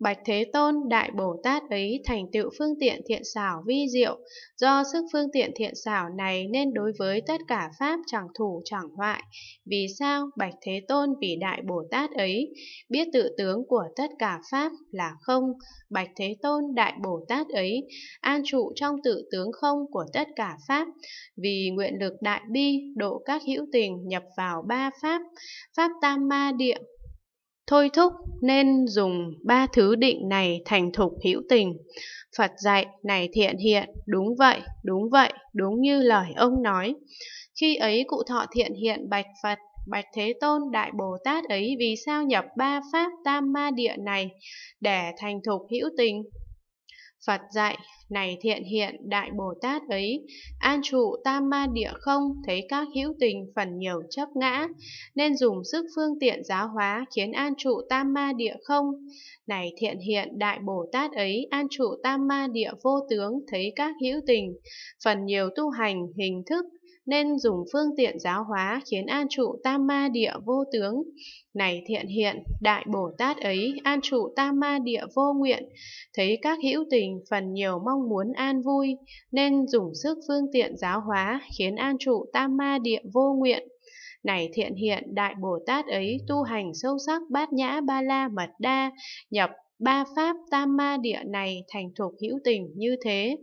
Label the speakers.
Speaker 1: Bạch Thế Tôn Đại Bồ Tát ấy thành tựu phương tiện thiện xảo vi diệu, do sức phương tiện thiện xảo này nên đối với tất cả Pháp chẳng thủ chẳng hoại. Vì sao Bạch Thế Tôn vì Đại Bồ Tát ấy biết tự tướng của tất cả Pháp là không? Bạch Thế Tôn Đại Bồ Tát ấy an trụ trong tự tướng không của tất cả Pháp, vì nguyện lực đại bi độ các hữu tình nhập vào ba Pháp, Pháp Tam Ma Địa, thôi thúc nên dùng ba thứ định này thành thục hữu tình. Phật dạy này thiện hiện, đúng vậy, đúng vậy, đúng như lời ông nói. Khi ấy cụ thọ thiện hiện bạch Phật, bạch Thế Tôn Đại Bồ Tát ấy vì sao nhập ba pháp tam ma địa này để thành thục hữu tình? Phật dạy, này thiện hiện đại Bồ Tát ấy, an trụ tam ma địa không, thấy các hữu tình phần nhiều chấp ngã, nên dùng sức phương tiện giáo hóa khiến an trụ tam ma địa không. Này thiện hiện đại Bồ Tát ấy, an trụ tam ma địa vô tướng, thấy các hữu tình, phần nhiều tu hành, hình thức, nên dùng phương tiện giáo hóa khiến an trụ tam ma địa vô tướng. Này thiện hiện, đại Bồ Tát ấy, an trụ tam ma địa vô nguyện, thấy các hữu tình phần nhiều mong muốn an vui, nên dùng sức phương tiện giáo hóa khiến an trụ tam ma địa vô nguyện. Này thiện hiện, đại Bồ Tát ấy tu hành sâu sắc bát nhã ba la mật đa, nhập ba pháp tam ma địa này thành thuộc hữu tình như thế